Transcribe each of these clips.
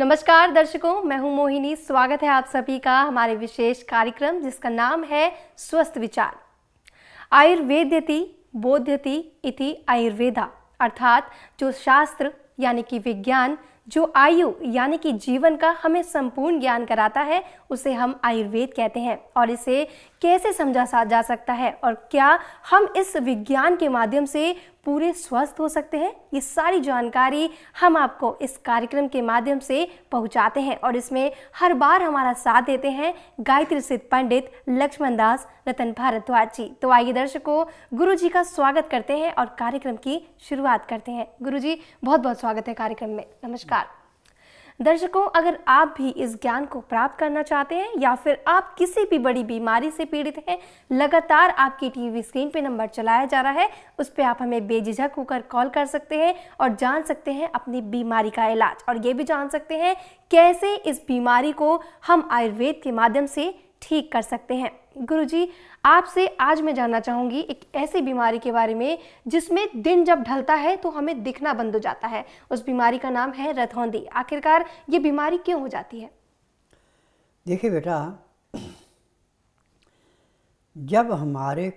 नमस्कार दर्शकों मैं हूं मोहिनी स्वागत है आप सभी का हमारे विशेष कार्यक्रम जिसका नाम है स्वस्थ विचार आयुर्वेद्यति बोध्यति इति आयुर्वेदा अर्थात जो शास्त्र यानी कि विज्ञान जो आयु यानी कि जीवन का हमें संपूर्ण ज्ञान कराता है उसे हम आयुर्वेद कहते हैं और इसे कैसे समझा जा सकता है और क्या हम इस विज्ञान के माध्यम से पूरे स्वस्थ हो सकते हैं ये सारी जानकारी हम आपको इस कार्यक्रम के माध्यम से पहुंचाते हैं और इसमें हर बार हमारा साथ देते हैं गायत्री सिद्ध पंडित लक्ष्मण दास रतन भारद्वाज जी तो आइए दर्शकों गुरु जी का स्वागत करते हैं और कार्यक्रम की शुरुआत करते हैं गुरु जी बहुत बहुत स्वागत है कार्यक्रम में नमस्कार दर्शकों अगर आप भी इस ज्ञान को प्राप्त करना चाहते हैं या फिर आप किसी भी बड़ी बीमारी से पीड़ित हैं लगातार आपकी टीवी स्क्रीन पे नंबर चलाया जा रहा है उस पर आप हमें बेझिझक होकर कॉल कर सकते हैं और जान सकते हैं अपनी बीमारी का इलाज और ये भी जान सकते हैं कैसे इस बीमारी को हम आयुर्वेद के माध्यम से ठीक कर सकते हैं गुरु जी आपसे आज मैं जानना चाहूंगी एक ऐसी बीमारी के बारे में जिसमें दिन जब ढलता है तो हमें दिखना बंद हो जाता है उस बीमारी का नाम है रथौंदी आखिरकार ये बीमारी क्यों हो जाती है देखिए बेटा जब हमारे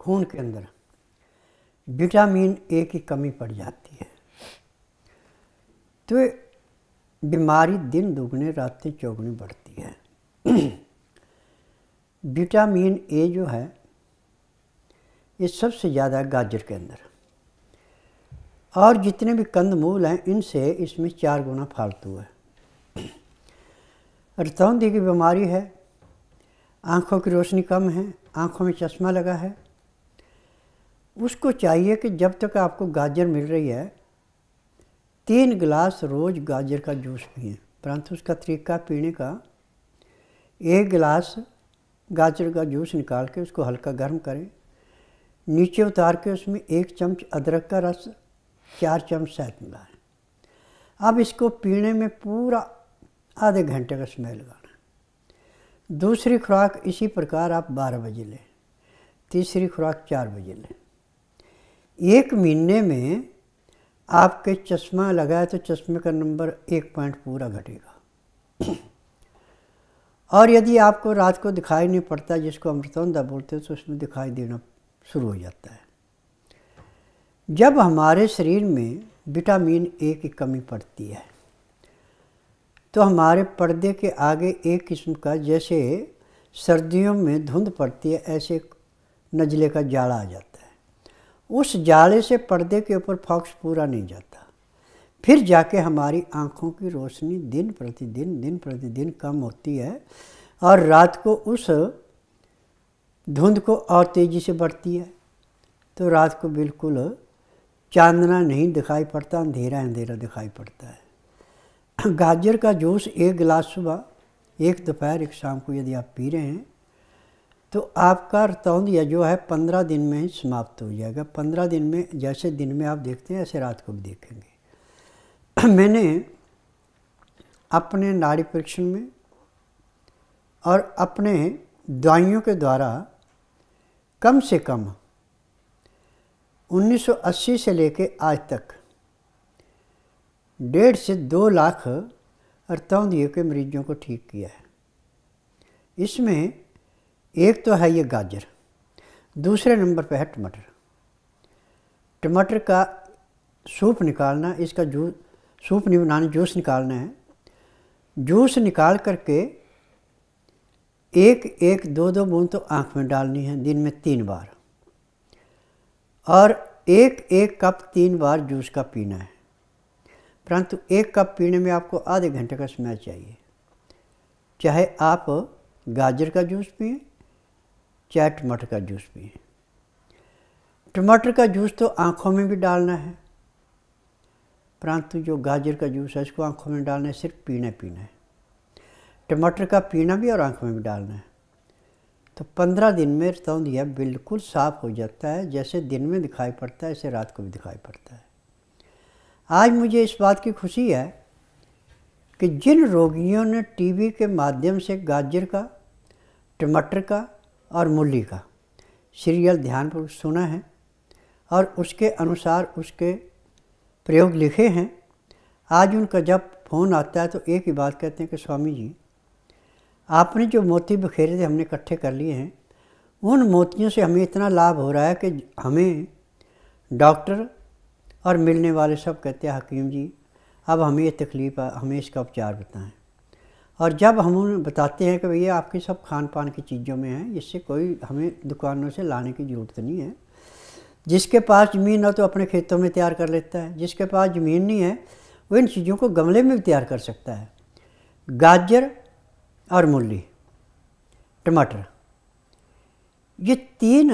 खून के अंदर विटामिन ए की कमी पड़ जाती है तो बीमारी दिन दुगने रात चौगुनी बढ़ती है विटामिन ए जो है ये सबसे ज़्यादा गाजर के अंदर और जितने भी कंदमूल हैं इनसे इसमें चार गुना फालतू है रतौंदी की बीमारी है आँखों की रोशनी कम है आँखों में चश्मा लगा है उसको चाहिए कि जब तक आपको गाजर मिल रही है तीन गिलास रोज़ गाजर का जूस पिए परंतु उसका तरीका पीने का एक गिलास गाजर का जूस निकाल के उसको हल्का गर्म करें नीचे उतार के उसमें एक चम्मच अदरक का रस चार चम्मच शहद मिलाएं अब इसको पीने में पूरा आधे घंटे का समय लगाना दूसरी खुराक इसी प्रकार आप बारह बजे लें तीसरी खुराक चार बजे लें एक महीने में आपके चश्मा लगाए तो चश्मे का नंबर एक पॉइंट पूरा घटेगा और यदि आपको रात को दिखाई नहीं पड़ता जिसको अमृतोंदा बोलते हैं तो उसमें दिखाई देना शुरू हो जाता है जब हमारे शरीर में विटामिन ए की कमी पड़ती है तो हमारे पर्दे के आगे एक किस्म का जैसे सर्दियों में धुंध पड़ती है ऐसे नजले का जाला आ जाता है उस जाले से पर्दे के ऊपर फॉक्स पूरा नहीं जाता फिर जाके हमारी आँखों की रोशनी दिन प्रतिदिन दिन प्रतिदिन कम होती है और रात को उस धुंध को और तेज़ी से बढ़ती है तो रात को बिल्कुल चांदना नहीं दिखाई पड़ता अंधेरा अंधेरा दिखाई पड़ता है गाजर का जूस एक गिलास सुबह एक दोपहर एक शाम को यदि आप पी रहे हैं तो आपका या जो है पंद्रह दिन में ही समाप्त हो जाएगा पंद्रह दिन में जैसे दिन में आप देखते हैं ऐसे रात को भी देखेंगे मैंने अपने नाड़ी परीक्षण में और अपने दवाइयों के द्वारा कम से कम 1980 से लेकर आज तक डेढ़ से दो लाख दिए के मरीजों को ठीक किया है इसमें एक तो है ये गाजर दूसरे नंबर पर है टमाटर टमाटर का सूप निकालना इसका जूस सूप नहीं बनाना जूस निकालना है जूस निकाल करके एक एक दो दो बूंद तो आँख में डालनी है दिन में तीन बार और एक एक कप तीन बार जूस का पीना है परंतु एक कप पीने में आपको आधे घंटे का समय चाहिए चाहे आप गाजर का जूस पिए चाहे टमाटर का जूस पिए टमाटर का जूस तो आँखों में भी डालना है परंतु तो जो गाजर का जूस है इसको आँखों में डालना है सिर्फ पीना पीना है टमाटर का पीना भी और आँखों में भी डालना है तो पंद्रह दिन में तौंदिया बिल्कुल साफ हो जाता है जैसे दिन में दिखाई पड़ता है ऐसे रात को भी दिखाई पड़ता है आज मुझे इस बात की खुशी है कि जिन रोगियों ने टीवी के माध्यम से गाजर का टमाटर का और मूली का सीरियल ध्यानपूर्वक सुना है और उसके अनुसार उसके प्रयोग लिखे हैं आज उनका जब फ़ोन आता है तो एक ही बात कहते हैं कि स्वामी जी आपने जो मोती बखेरे थे हमने इकट्ठे कर लिए हैं उन मोतियों से हमें इतना लाभ हो रहा है कि हमें डॉक्टर और मिलने वाले सब कहते हैं हकीम जी अब हमें ये तकलीफ़ हमें इसका उपचार बताएं और जब हम उन्हें बताते हैं कि भैया आपकी सब खान पान की चीज़ों में हैं इससे कोई हमें दुकानों से लाने की ज़रूरत नहीं है जिसके पास ज़मीन हो तो अपने खेतों में तैयार कर लेता है जिसके पास ज़मीन नहीं है वो इन चीज़ों को गमले में भी तैयार कर सकता है गाजर और मूली टमाटर ये तीन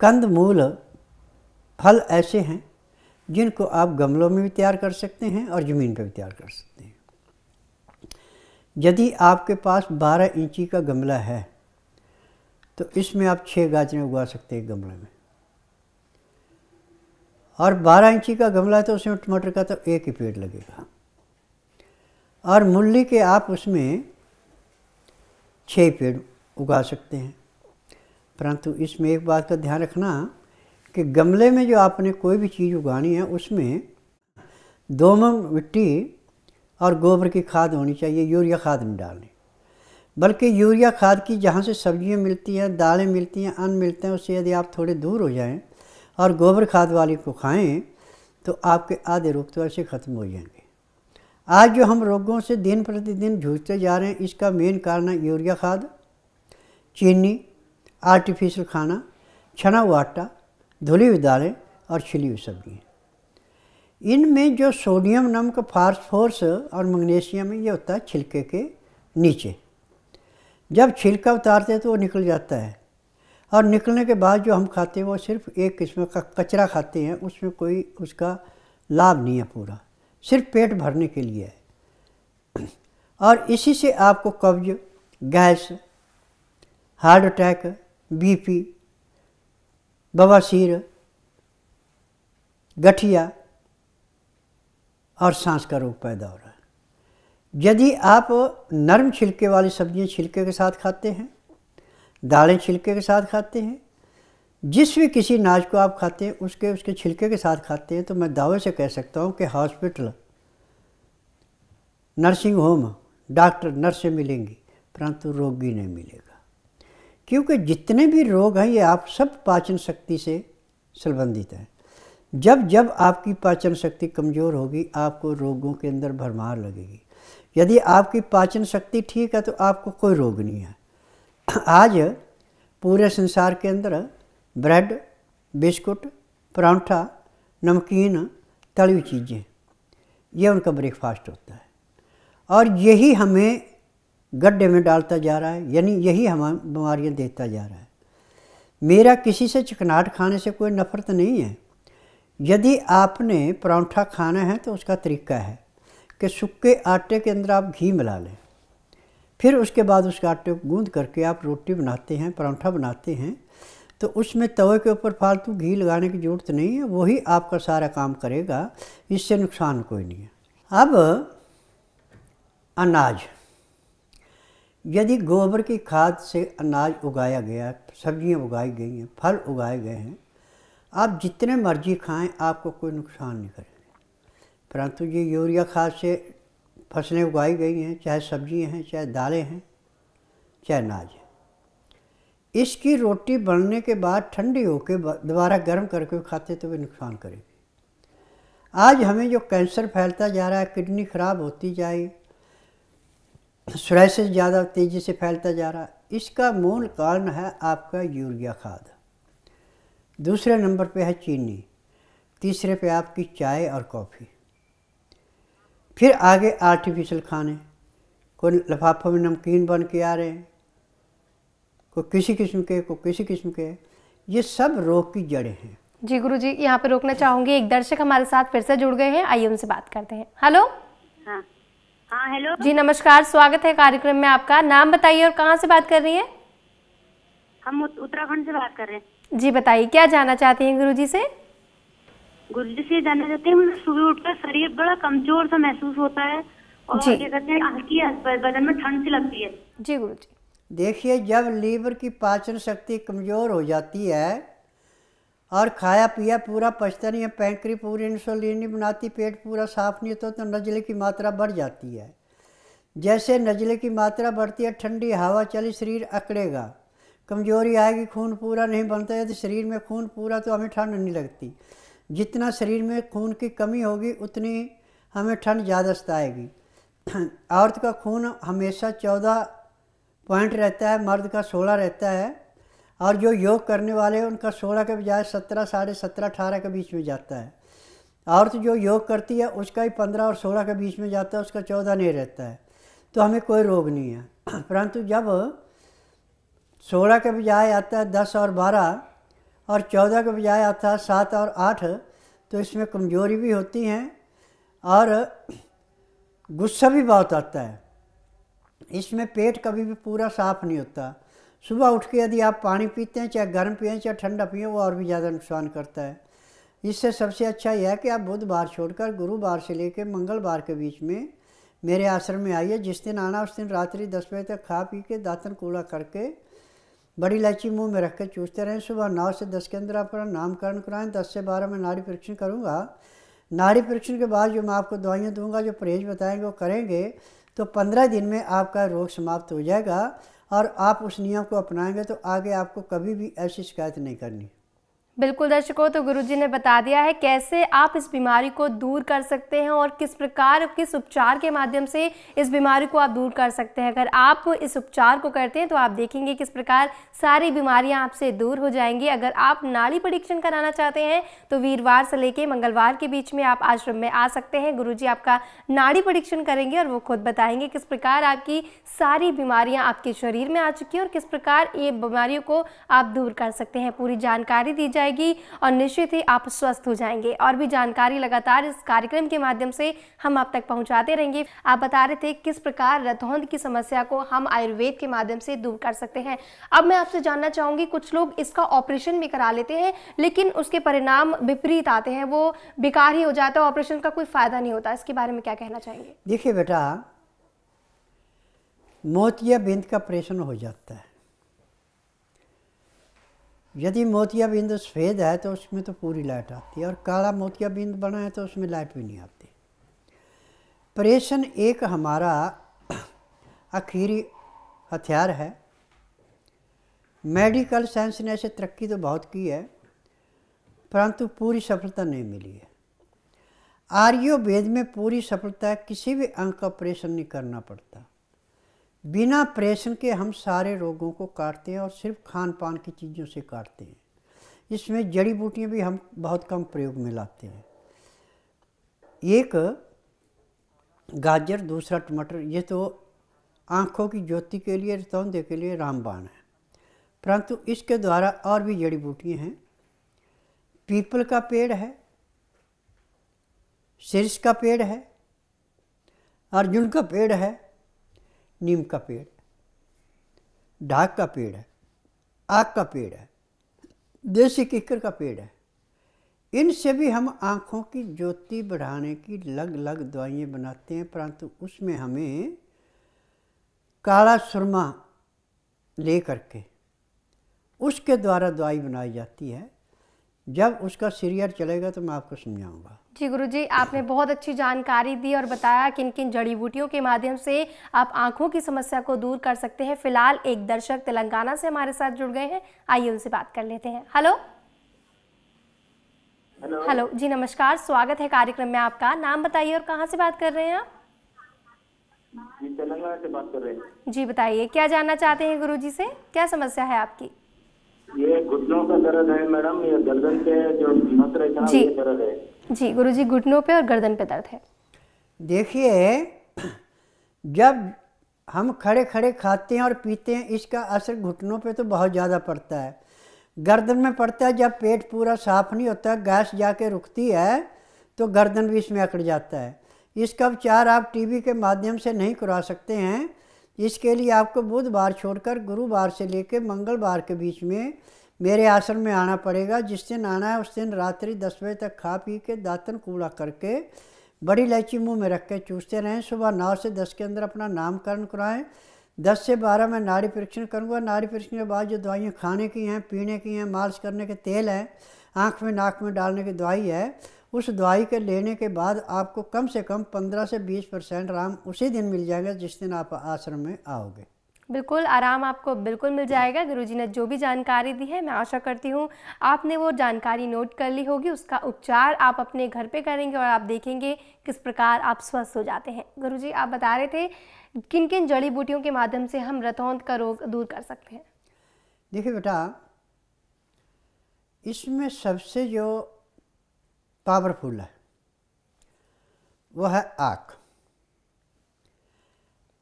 कंद मूल फल ऐसे हैं जिनको आप गमलों में भी तैयार कर सकते हैं और ज़मीन पर भी तैयार कर सकते हैं यदि आपके पास 12 इंची का गमला है तो इसमें आप छः गाजरें उगा सकते हैं गमले में और 12 इंची का गमला है तो उसमें टमाटर का तो एक ही पेड़ लगेगा और मूली के आप उसमें छः पेड़ उगा सकते हैं परंतु इसमें एक बात का ध्यान रखना कि गमले में जो आपने कोई भी चीज़ उगानी है उसमें दोमन मिट्टी और गोबर की खाद होनी चाहिए यूरिया खाद नहीं डालनी बल्कि यूरिया खाद की जहाँ से सब्जियाँ मिलती हैं दालें मिलती हैं अन्न मिलते हैं उससे यदि आप थोड़े दूर हो जाएं और गोबर खाद वाली को खाएं तो आपके आधे रोग तो ऐसे ख़त्म हो जाएंगे आज जो हम रोगों से दिन प्रतिदिन जूझते जा रहे हैं इसका मेन कारण है यूरिया खाद चीनी आर्टिफिशियल खाना छना हुआ आटा धुली हुई दालें और छिली हुई सब्जियाँ इनमें जो सोडियम नमक फास्फोरस और मैग्नीशियम है ये होता है छिलके के नीचे जब छिलका उतारते हैं तो वो निकल जाता है और निकलने के बाद जो हम खाते हैं वो सिर्फ एक किस्म का कचरा खाते हैं उसमें कोई उसका लाभ नहीं है पूरा सिर्फ पेट भरने के लिए है और इसी से आपको कब्ज गैस हार्ट अटैक बीपी बवासीर गठिया और सांस का रोग पैदा हो रहा है यदि आप नरम छिलके वाली सब्जियां छिलके के साथ खाते हैं दालें छिलके के साथ खाते हैं जिस भी किसी नाच को आप खाते हैं उसके उसके छिलके के साथ खाते हैं तो मैं दावे से कह सकता हूँ कि हॉस्पिटल नर्सिंग होम डॉक्टर नर्सें मिलेंगी परंतु रोगी नहीं मिलेगा क्योंकि जितने भी रोग हैं ये आप सब पाचन शक्ति से संबंधित हैं जब जब आपकी पाचन शक्ति कमज़ोर होगी आपको रोगों के अंदर भरमार लगेगी यदि आपकी पाचन शक्ति ठीक है तो आपको कोई रोग नहीं है आज पूरे संसार के अंदर ब्रेड बिस्कुट परांठा नमकीन तली हुई चीज़ें ये उनका ब्रेकफास्ट होता है और यही हमें गड्ढे में डालता जा रहा है यानी यही हमें बीमारियां देता जा रहा है मेरा किसी से चिकनाहट खाने से कोई नफरत नहीं है यदि आपने परांठा खाना है तो उसका तरीका है कि सूखे आटे के अंदर आप घी मिला लें फिर उसके बाद उसके आटे को गूंद करके आप रोटी बनाते हैं परांठा बनाते हैं तो उसमें तवे के ऊपर फालतू घी लगाने की ज़रूरत नहीं है वही आपका सारा काम करेगा इससे नुकसान कोई नहीं है अब अनाज यदि गोबर की खाद से अनाज उगाया गया सब्जियां उगाई गई हैं फल उगाए गए हैं आप जितने मर्जी खाएं आपको कोई नुकसान नहीं करें परंतु ये यूरिया खाद से फसलें उगाई गई हैं चाहे सब्जियां हैं चाहे दालें हैं चाहे अनाज है इसकी रोटी बनने के बाद ठंडी होकर दोबारा गर्म करके खाते तो वे नुकसान करेगी आज हमें जो कैंसर फैलता जा रहा है किडनी ख़राब होती जाए सुरह ज़्यादा तेज़ी से फैलता जा रहा है इसका मूल कारण है आपका यूरिया खाद दूसरे नंबर पे है चीनी तीसरे पे आपकी चाय और कॉफ़ी फिर आगे आर्टिफिशियल खाने कोई लफाफों में नमकीन बन के आ रहे हैं कोई किसी किस्म के कोई किसी किस्म के ये सब रोग की जड़ें हैं जी गुरु जी यहाँ पे रोकना चाहूंगी एक दर्शक हमारे साथ फिर से जुड़ गए हैं आइए उनसे बात करते हैं हेलो हाँ हाँ हेलो जी नमस्कार स्वागत है कार्यक्रम में आपका नाम बताइए और कहाँ से बात कर रही है हम उत्तराखंड से बात कर रहे हैं जी बताइए क्या जानना चाहती हैं गुरु जी से गुरु जी से जाना चाहते हैं मतलब सुबह उठकर शरीर बड़ा कमजोर सा महसूस होता है और क्या कहते हैं हल्की बदन में ठंड सी लगती है जी गुरु जी देखिए जब लीवर की पाचन शक्ति कमज़ोर हो जाती है और खाया पिया पूरा पचता नहीं है पैंकरी पूरी इंसुलिन नहीं बनाती पेट पूरा साफ नहीं होता तो नज़ले की मात्रा बढ़ जाती है जैसे नज़ले की मात्रा बढ़ती है ठंडी हवा चली शरीर अकड़ेगा कमज़ोरी आएगी खून पूरा नहीं बनता है तो शरीर में खून पूरा तो हमें ठंड नहीं लगती जितना शरीर में खून की कमी होगी उतनी हमें ठंड ज़्यादा सताएगी औरत का खून हमेशा चौदह पॉइंट रहता है मर्द का सोलह रहता है और जो योग करने वाले हैं उनका सोलह के बजाय सत्रह साढ़े सत्रह अठारह के बीच में जाता है औरत जो योग करती है उसका ही पंद्रह और सोलह के बीच में जाता है उसका चौदह नहीं रहता है तो हमें कोई रोग नहीं है परंतु जब सोलह के बजाय आता है दस और बारह और चौदह के बजाय आता है सात और आठ तो इसमें कमजोरी भी होती हैं और गुस्सा भी बहुत आता है इसमें पेट कभी भी पूरा साफ नहीं होता सुबह उठ के यदि आप पानी पीते हैं चाहे गर्म पिए चाहे ठंडा पिए वो और भी ज़्यादा नुकसान करता है इससे सबसे अच्छा यह है कि आप बुधवार छोड़कर गुरुवार से लेकर मंगलवार के बीच में मेरे आश्रम में आइए जिस दिन आना उस दिन रात्रि दस बजे तक खा पी के दातन कूड़ा करके बड़ी इलायची मुंह में रख कर चूसते रहें सुबह नौ से दस के अंदर आप नामकरण कराएं दस से बारह में नारी परीक्षण करूँगा नारी परीक्षण के बाद जो मैं आपको दवाइयाँ दूंगा जो परहेज बताएंगे वो करेंगे तो पंद्रह दिन में आपका रोग समाप्त हो जाएगा और आप उस नियम को अपनाएंगे तो आगे आपको कभी भी ऐसी शिकायत नहीं करनी बिल्कुल दर्शकों तो गुरुजी ने बता दिया है कैसे आप इस बीमारी को दूर कर सकते हैं और किस प्रकार किस उपचार के माध्यम से इस बीमारी को आप दूर कर सकते हैं अगर आप इस उपचार को करते हैं तो आप देखेंगे किस प्रकार सारी बीमारियां आपसे दूर हो जाएंगी अगर आप नाड़ी परीक्षण कराना चाहते हैं तो वीरवार से लेकर मंगलवार के बीच में आप आश्रम में आ सकते हैं गुरु आपका नाड़ी परीक्षण करेंगे और वो खुद बताएंगे किस प्रकार आपकी सारी बीमारियाँ आपके शरीर में आ चुकी हैं और किस प्रकार ये बीमारियों को आप दूर कर सकते हैं पूरी जानकारी दी जाए जाएगी और निश्चित ही आप स्वस्थ हो जाएंगे और भी जानकारी लगातार इस कार्यक्रम के माध्यम से हम आप तक पहुंचाते रहेंगे आप बता रहे थे किस प्रकार रतौंद की समस्या को हम आयुर्वेद के माध्यम से दूर कर सकते हैं अब मैं आपसे जानना चाहूंगी कुछ लोग इसका ऑपरेशन भी करा लेते हैं लेकिन उसके परिणाम विपरीत आते हैं वो बेकार ही हो जाता है ऑपरेशन का कोई फ़ायदा नहीं होता इसके बारे में क्या कहना चाहेंगे देखिए बेटा मोतिया बिंद का ऑपरेशन हो जाता है यदि मोतिया बिंद सफ़ेद है तो उसमें तो पूरी लाइट आती है और काला मोतिया बिंद बना है तो उसमें लाइट भी नहीं आती प्रेशन एक हमारा आखिरी हथियार है मेडिकल साइंस ने ऐसे तरक्की तो बहुत की है परंतु पूरी सफलता नहीं मिली है आर्यो वेद में पूरी सफलता किसी भी अंग का ऑपरेशन नहीं करना पड़ता बिना प्रेशन के हम सारे रोगों को काटते हैं और सिर्फ खान पान की चीज़ों से काटते हैं इसमें जड़ी बूटियाँ भी हम बहुत कम प्रयोग में लाते हैं एक गाजर दूसरा टमाटर ये तो आँखों की ज्योति के लिए रतौंदे के लिए रामबाण है परंतु इसके द्वारा और भी जड़ी बूटियाँ हैं पीपल का पेड़ है शीर्ष का पेड़ है अर्जुन का पेड़ है नीम का पेड़ ढाक का पेड़ है आग का पेड़ है देसी किकर का पेड़ है इनसे भी हम आँखों की ज्योति बढ़ाने की लग लग दवाइयाँ बनाते हैं परंतु उसमें हमें काला सुरमा ले करके उसके द्वारा दवाई बनाई जाती है जब उसका सीरियर चलेगा तो मैं आपको समझाऊंगा जी गुरुजी आपने बहुत अच्छी जानकारी दी और बताया किन किन जड़ी बूटियों के माध्यम से आप आंखों की समस्या को दूर कर सकते हैं फिलहाल एक दर्शक तेलंगाना से हमारे साथ जुड़ गए हैं आइए उनसे बात कर लेते हैं हेलो हेलो जी नमस्कार स्वागत है कार्यक्रम में आपका नाम बताइए और कहाँ से बात कर रहे हैं आप तेलंगाना से बात कर रहे हैं जी बताइए क्या जानना चाहते हैं जी से क्या समस्या है आपकी ये घुटनों का दर्द है मैडम ये गर्दन के जो दर्द है जी गुरुजी घुटनों पे और गर्दन पे दर्द है देखिए जब हम खड़े खड़े खाते हैं और पीते हैं इसका असर घुटनों पे तो बहुत ज़्यादा पड़ता है गर्दन में पड़ता है जब पेट पूरा साफ नहीं होता गैस जाके रुकती है तो गर्दन भी इसमें अकड़ जाता है इसका उपचार आप टीवी के माध्यम से नहीं करवा सकते हैं इसके लिए आपको बुधवार छोड़कर गुरुवार से लेकर मंगलवार के बीच में मेरे आश्रम में आना पड़ेगा जिस दिन आना है उस दिन रात्रि दस बजे तक खा पी के दातन कूड़ा करके बड़ी इलायची मुंह में रख के चूसते रहें सुबह नौ से दस के अंदर अपना नामकरण कराएं दस से बारह में नाड़ी परीक्षण करूँगा नाड़ी परीक्षण के बाद जो दवाइयाँ खाने की हैं पीने की हैं मालिश करने के तेल हैं आँख में नाक में डालने की दवाई है उस दवाई के लेने के बाद आपको कम से कम पंद्रह से बीस परसेंट आराम उसी दिन मिल जाएगा जिस दिन आप आश्रम में आओगे बिल्कुल आराम आपको बिल्कुल मिल जाएगा गुरुजी ने जो भी जानकारी दी है मैं आशा करती हूँ आपने वो जानकारी नोट कर ली होगी उसका उपचार आप अपने घर पे करेंगे और आप देखेंगे किस प्रकार आप स्वस्थ हो जाते हैं गुरुजी आप बता रहे थे किन किन जड़ी बूटियों के माध्यम से हम रतौंद का रोग दूर कर सकते हैं देखिए बेटा इसमें सबसे जो पावरफुल है वो है आँख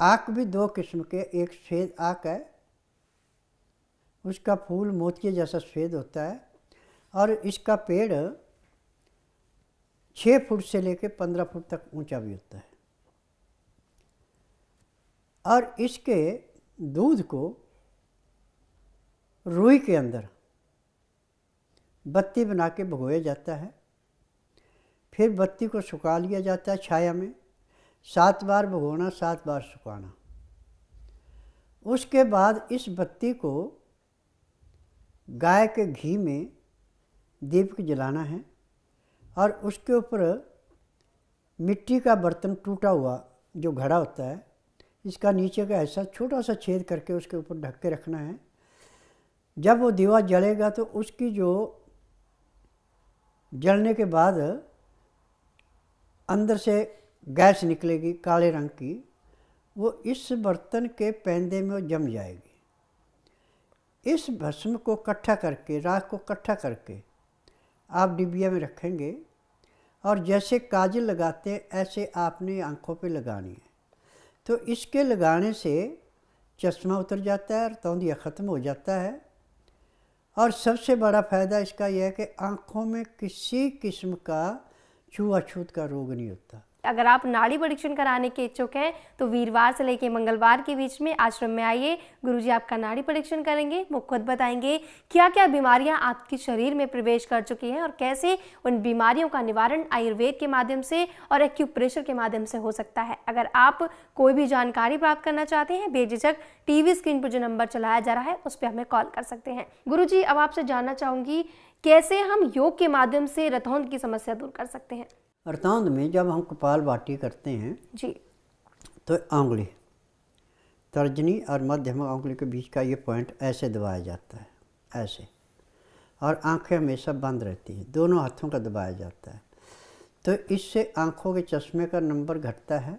आक भी दो किस्म के एक सफ़ेद आक है उसका फूल मोती जैसा सफ़ेद होता है और इसका पेड़ छः फुट से लेकर पंद्रह फुट तक ऊंचा भी होता है और इसके दूध को रुई के अंदर बत्ती बना के भगोया जाता है फिर बत्ती को सुखा लिया जाता है छाया में सात बार भगोना सात बार सुखाना उसके बाद इस बत्ती को गाय के घी में दीपक जलाना है और उसके ऊपर मिट्टी का बर्तन टूटा हुआ जो घड़ा होता है इसका नीचे का ऐसा छोटा सा छेद करके उसके ऊपर ढक के रखना है जब वो दीवा जलेगा तो उसकी जो जलने के बाद अंदर से गैस निकलेगी काले रंग की वो इस बर्तन के पैंदे में जम जाएगी इस भस्म को इकट्ठा करके राख को इकट्ठा करके आप डिबिया में रखेंगे और जैसे काजल लगाते हैं ऐसे आपने आंखों पे लगानी है तो इसके लगाने से चश्मा उतर जाता है और तौंदिया ख़त्म हो जाता है और सबसे बड़ा फ़ायदा इसका यह है कि आँखों में किसी किस्म का छुआछूत का रोग नहीं होता अगर आप नाड़ी परीक्षण कराने के इच्छुक हैं तो वीरवार से लेकर मंगलवार के बीच में आश्रम में आइए गुरुजी आपका नाड़ी परीक्षण करेंगे वो खुद बताएंगे क्या क्या बीमारियां आपके शरीर में प्रवेश कर चुकी हैं और कैसे उन बीमारियों का निवारण आयुर्वेद के माध्यम से और एक्यूप्रेशर के माध्यम से हो सकता है अगर आप कोई भी जानकारी प्राप्त करना चाहते हैं बेझिझक टीवी स्क्रीन पर जो नंबर चलाया जा रहा है उस पर हमें कॉल कर सकते हैं गुरु अब आपसे जानना चाहूंगी कैसे हम योग के माध्यम से रथौंद की समस्या दूर कर सकते हैं अर्थांत में जब हम कपाल बाटी करते हैं जी तो आंगली तर्जनी और मध्यम आंगली के बीच का ये पॉइंट ऐसे दबाया जाता है ऐसे और आंखें हमेशा बंद रहती हैं दोनों हाथों का दबाया जाता है तो इससे आंखों के चश्मे का नंबर घटता है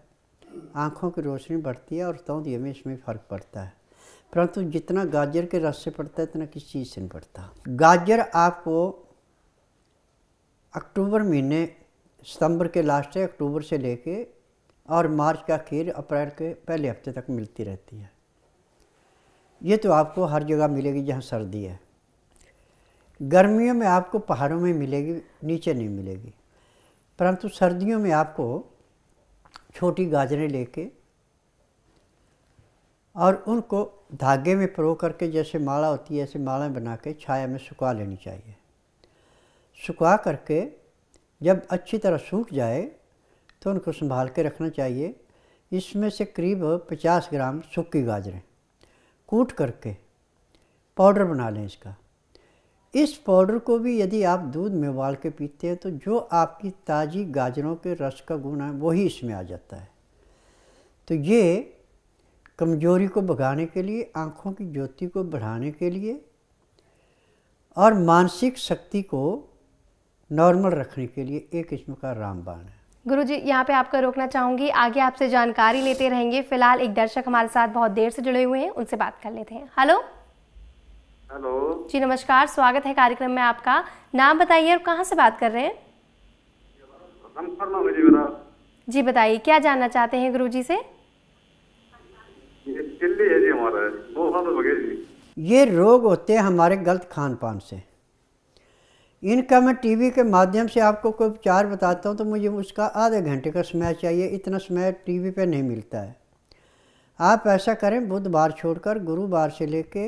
आंखों की रोशनी बढ़ती है और ये में इसमें फ़र्क पड़ता है परंतु जितना गाजर के रस से पड़ता है इतना किसी चीज़ से नहीं पड़ता गाजर आपको अक्टूबर महीने सितंबर के लास्ट से अक्टूबर से लेके और मार्च का खीर अप्रैल के पहले हफ्ते तक मिलती रहती है ये तो आपको हर जगह मिलेगी जहाँ सर्दी है गर्मियों में आपको पहाड़ों में मिलेगी नीचे नहीं मिलेगी परंतु सर्दियों में आपको छोटी गाजरें लेके और उनको धागे में परो करके जैसे माला होती है ऐसे माला बना के छाया में सुखा लेनी चाहिए सुखा करके जब अच्छी तरह सूख जाए तो उनको संभाल के रखना चाहिए इसमें से करीब 50 ग्राम सूखी गाजरें कूट करके पाउडर बना लें इसका इस पाउडर को भी यदि आप दूध में उबाल के पीते हैं तो जो आपकी ताज़ी गाजरों के रस का गुण है वही इसमें आ जाता है तो ये कमजोरी को भगाने के लिए आँखों की ज्योति को बढ़ाने के लिए और मानसिक शक्ति को नॉर्मल रखने के लिए एक किस्म का रामबाण है गुरु जी यहाँ पे आपका रोकना चाहूंगी आगे आपसे जानकारी लेते रहेंगे फिलहाल एक दर्शक हमारे साथ बहुत देर से जुड़े हुए हैं उनसे बात कर लेते हैं हेलो हेलो जी नमस्कार स्वागत है कार्यक्रम में आपका नाम बताइए और कहाँ से बात कर रहे हैं जी बताइए क्या जानना चाहते हैं गुरु जी से ये रोग होते हैं हमारे गलत खान पान से इनका मैं टीवी के माध्यम से आपको कोई उपचार बताता हूँ तो मुझे उसका आधे घंटे का समय चाहिए इतना समय टीवी पे नहीं मिलता है आप ऐसा करें बुधवार छोड़कर गुरुवार से लेके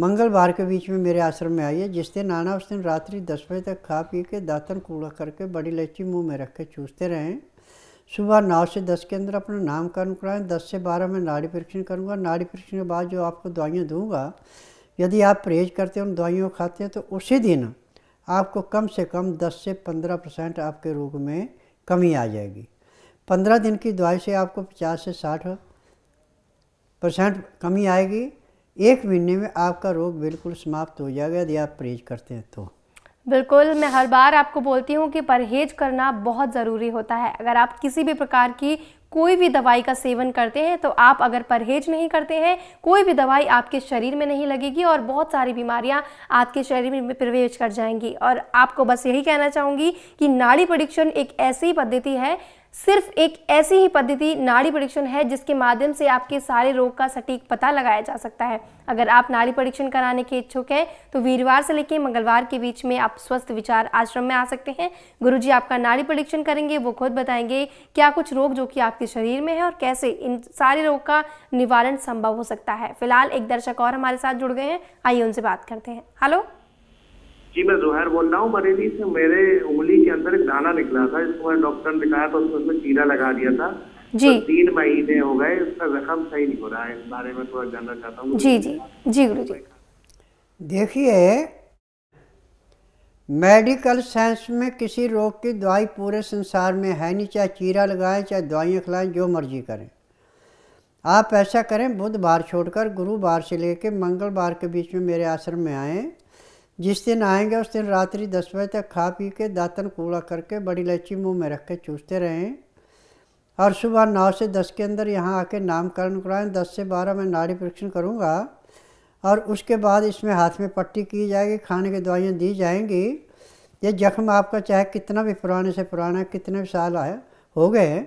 मंगलवार के बीच में मेरे आश्रम में आइए जिस दिन आना उस दिन रात्रि दस बजे तक खा पी के दातन कूड़ा करके बड़ी लच्ची मुंह में रख के चूसते रहें सुबह नौ से दस के अंदर अपना नामकरण कराएं दस से बारह में नाड़ी परीक्षण करूँगा नाड़ी परीक्षण के बाद जो आपको दवाइयाँ दूँगा यदि आप परहेज करते हैं उन दवाइयों खाते हैं तो उसी दिन आपको कम से कम 10 से 15 परसेंट आपके रोग में कमी आ जाएगी 15 दिन की दवाई से आपको 50 से 60 परसेंट कमी आएगी एक महीने में आपका रोग बिल्कुल समाप्त हो जाएगा यदि आप परहेज करते हैं तो बिल्कुल मैं हर बार आपको बोलती हूँ कि परहेज करना बहुत ज़रूरी होता है अगर आप किसी भी प्रकार की कोई भी दवाई का सेवन करते हैं तो आप अगर परहेज नहीं करते हैं कोई भी दवाई आपके शरीर में नहीं लगेगी और बहुत सारी बीमारियां आपके शरीर में प्रवेश कर जाएंगी और आपको बस यही कहना चाहूंगी कि नाड़ी परीक्षण एक ऐसी पद्धति है सिर्फ एक ऐसी ही पद्धति नाड़ी परीक्षण है जिसके माध्यम से आपके सारे रोग का सटीक पता लगाया जा सकता है अगर आप नाड़ी परीक्षण कराने के इच्छुक हैं तो वीरवार से लेकर मंगलवार के बीच में आप स्वस्थ विचार आश्रम में आ सकते हैं गुरुजी आपका नाड़ी परीक्षण करेंगे वो खुद बताएंगे क्या कुछ रोग जो कि आपके शरीर में है और कैसे इन सारे रोग का निवारण संभव हो सकता है फिलहाल एक दर्शक और हमारे साथ जुड़ गए हैं आइए उनसे बात करते हैं हेलो जी मैं जुहैर बोल रहा हूँ बरेली से मेरे उंगली के अंदर एक दाना निकला था इसको मैं डॉक्टर ने दिखाया तो उसमें कीड़ा लगा दिया था जी तो तीन महीने हो गए उसका जख्म सही नहीं हो रहा है इस बारे में थोड़ा जानना चाहता हूँ जी जी जी गुरु जी देखिए मेडिकल साइंस में किसी रोग की दवाई पूरे संसार में है नहीं चाहे चीरा लगाएं चाहे दवाइयाँ खिलाएं जो मर्जी करें आप ऐसा करें बुधवार छोड़कर गुरुवार से लेकर मंगलवार के बीच में मेरे आश्रम में आएँ जिस दिन आएंगे उस दिन रात्रि दस बजे तक खा पी के दातन कूड़ा करके बड़ी इलायची मुंह में रख के चूसते रहें और सुबह नौ से दस के अंदर यहाँ आके नामकरण कराएं दस से बारह में नाड़ी परीक्षण करूँगा और उसके बाद इसमें हाथ में पट्टी की जाएगी खाने की दवाइयाँ दी जाएंगी ये जख्म आपका चाहे कितना भी पुराने से पुराना कितने भी साल आया हो गए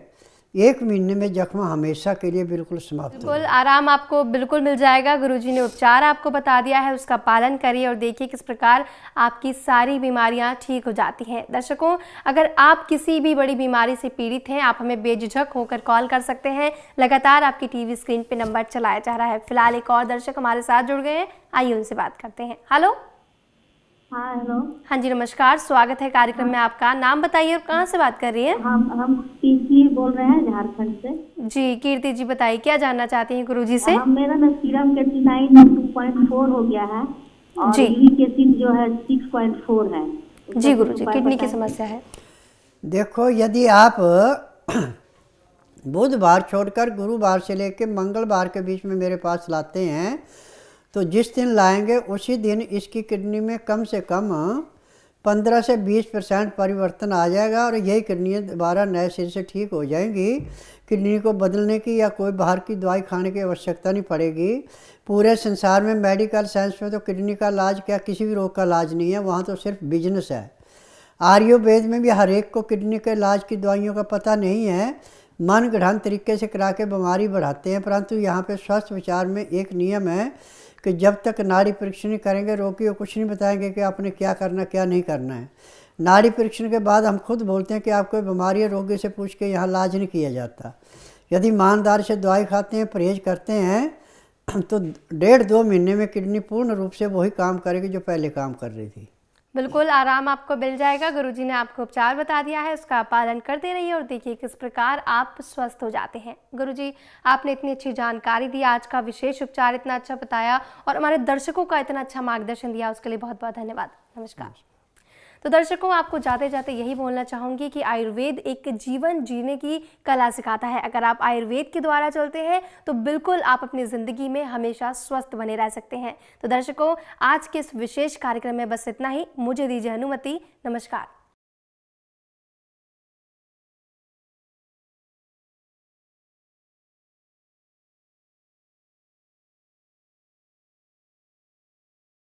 एक महीने में जख्म हमेशा के लिए बिल्कुल समाप्त बिल्कुल आराम आपको बिल्कुल मिल जाएगा गुरुजी ने उपचार आपको बता दिया है उसका पालन करिए और देखिए किस प्रकार आपकी सारी बीमारियां ठीक हो जाती हैं दर्शकों अगर आप किसी भी बड़ी बीमारी से पीड़ित हैं आप हमें बेझिझक होकर कॉल कर सकते हैं लगातार आपकी टीवी स्क्रीन पर नंबर चलाया जा रहा है फिलहाल एक और दर्शक हमारे साथ जुड़ गए हैं आइए उनसे बात करते हैं हेलो हाँ हेलो हाँ जी नमस्कार स्वागत है कार्यक्रम हाँ। में आपका नाम बताइए और कहाँ से बात कर रही है हम हम कीर्ति बोल रहे हैं झारखंड से जी कीर्ति जी बताइए क्या जानना चाहती हैं गुरुजी से हाँ, मेरा ना सीरम के नाइन टू पॉइंट फोर हो गया है और जी यूरिकेसिन जो है सिक्स पॉइंट फोर है जी गुरु जी किडनी की समस्या है देखो यदि आप बुधवार छोड़कर गुरुवार से लेकर मंगलवार के बीच में मेरे पास लाते हैं तो जिस दिन लाएंगे उसी दिन इसकी किडनी में कम से कम 15 से 20 परसेंट परिवर्तन आ जाएगा और यही किडनी दोबारा नए सिर से ठीक हो जाएंगी किडनी को बदलने की या कोई बाहर की दवाई खाने की आवश्यकता नहीं पड़ेगी पूरे संसार में मेडिकल साइंस में तो किडनी का इलाज क्या किसी भी रोग का इलाज नहीं है वहाँ तो सिर्फ बिजनेस है आयुर्वेद में भी हर एक को किडनी के इलाज की दवाइयों का पता नहीं है मन गढ़ तरीके से करा के बीमारी बढ़ाते हैं परंतु यहाँ पे स्वस्थ विचार में एक नियम है कि जब तक नाड़ी परीक्षण नहीं करेंगे रोगी को कुछ नहीं बताएंगे कि आपने क्या करना क्या नहीं करना है नाड़ी परीक्षण के बाद हम खुद बोलते हैं कि आपको बीमारी है रोगी से पूछ के यहाँ इलाज नहीं किया जाता यदि ईमानदार से दवाई खाते हैं परहेज करते हैं तो डेढ़ दो महीने में किडनी पूर्ण रूप से वही काम करेगी जो पहले काम कर रही थी बिल्कुल आराम आपको मिल जाएगा गुरुजी ने आपको उपचार बता दिया है उसका पालन करते रहिए और देखिए किस प्रकार आप स्वस्थ हो जाते हैं गुरुजी आपने इतनी अच्छी जानकारी दी आज का विशेष उपचार इतना अच्छा बताया और हमारे दर्शकों का इतना अच्छा मार्गदर्शन दिया उसके लिए बहुत बहुत धन्यवाद नमस्कार तो दर्शकों आपको जाते जाते यही बोलना चाहूंगी कि आयुर्वेद एक जीवन जीने की कला सिखाता है अगर आप आयुर्वेद के द्वारा चलते हैं तो बिल्कुल आप अपनी ज़िंदगी में हमेशा स्वस्थ बने रह सकते हैं तो दर्शकों आज के इस विशेष कार्यक्रम में बस इतना ही मुझे दीजिए अनुमति नमस्कार